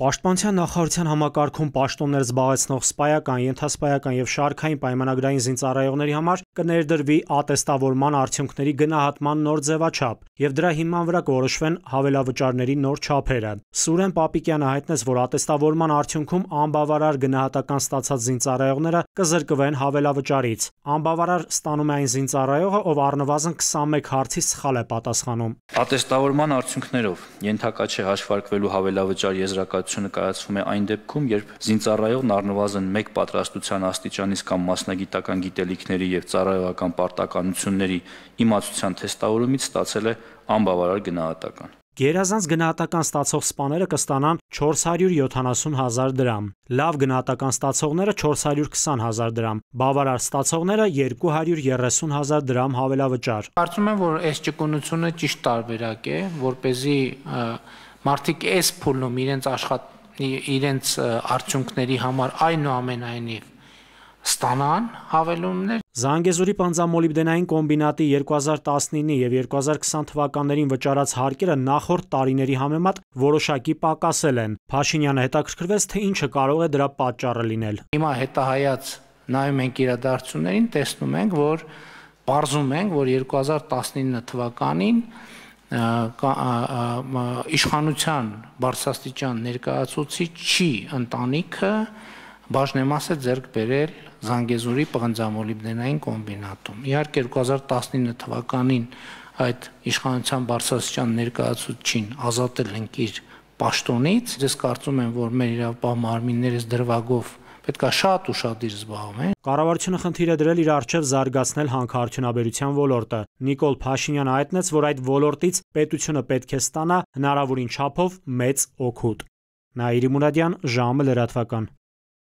Պաշտպանության նախարարության համակարգում պաշտոններ զբաղեցնող սպայական, ենթասպայական եւ շարքային պայմանագրային զինծառայողների համար կներդրվի ատեստավորման արդյունքների գնահատման նոր ձևաչափ եւ դրա հիման վրա կորոշվեն հավելավճարների նոր չափերը։ Սուրեն Պապիկյանը հայտնեց, որ ատեստավորման արդյունքում անբավարար գնահատական ստացած զինծառայողները կզրկվեն հավելավճարից։ Անբավարար ստանում է այն զինծառայողը, ով առնվազն 21 հարցի սխալ է պատասխանում։ Ատեստավորման արդյունքներով ենթակա չէ հաշվարկվելու հավելավճար եզրակացությունը կայացվում է այն դեպքում, երբ զինծառայողն առնվազն 1 պատրաստության աստիճանից կամ մասնագիտական գիտելիքների եւ ծառայողական պարտականությունների իմացության թեստավորումից ստացել է անբավարար գնահատական։ Գերազանց գնահատական ստացող սպաները կստանան 470 հազար դրամ, լավ գնահատական ստացողները 420 հազար դրամ, բավարար ստացողները 230 հազար դրամ հավելավճար։ Կարծում եմ, որ այս ճկունությունը ճիշտ տարբերակ է, որ เป զի մարդիկ այս փուլում իրենց աշխատ իրենց արդյունքների համար այնուամենայնիվ ստանան հավելումներ։ Զանգեզուրի պանձամոլիբդենային կոմբինատի 2019-ի եւ 2020 թվականներին վճարած հարկերը նախորդ տարիների համեմատ որոշակի պակասել են։ Փաշինյանը հետաքրքրվեց, թե ինչը կարող է դրա պատճառը լինել։ Հիմա հետահայաց նայում ենք իրադարձություններին, տեսնում ենք, որ բարձում ենք, որ 2019 թվականին իշխանության բարձրաստիճան ներկայացուցիչ չի ընտանիքը բաժնեմասը ձեռք բերել Զանգեզուրի պղնձամոլիբդենային կոմբինատում։ Իհարկե 2019 թվականին այդ իշխանության բարձրաստիճան ներկայացուցիչին ազատել ենք իր պաշտոնից։ Ես կարծում եմ, որ մեր իրավապահ մարմիններս դրվագով պետքա շատ ու շատիր զբաղվեն։ Կառավարությունը խնդիր է դրել իր արչև զարգացնել հանքարդյունաբերության ոլորտը։ Նիկոլ Փաշինյանը հայտնեց, որ այդ ոլորտից պետությունը պետք է ստանա հնարավորին չափով մեծ օգուտ։ Նաիրի Մուրադյան, ժամը լրատվական։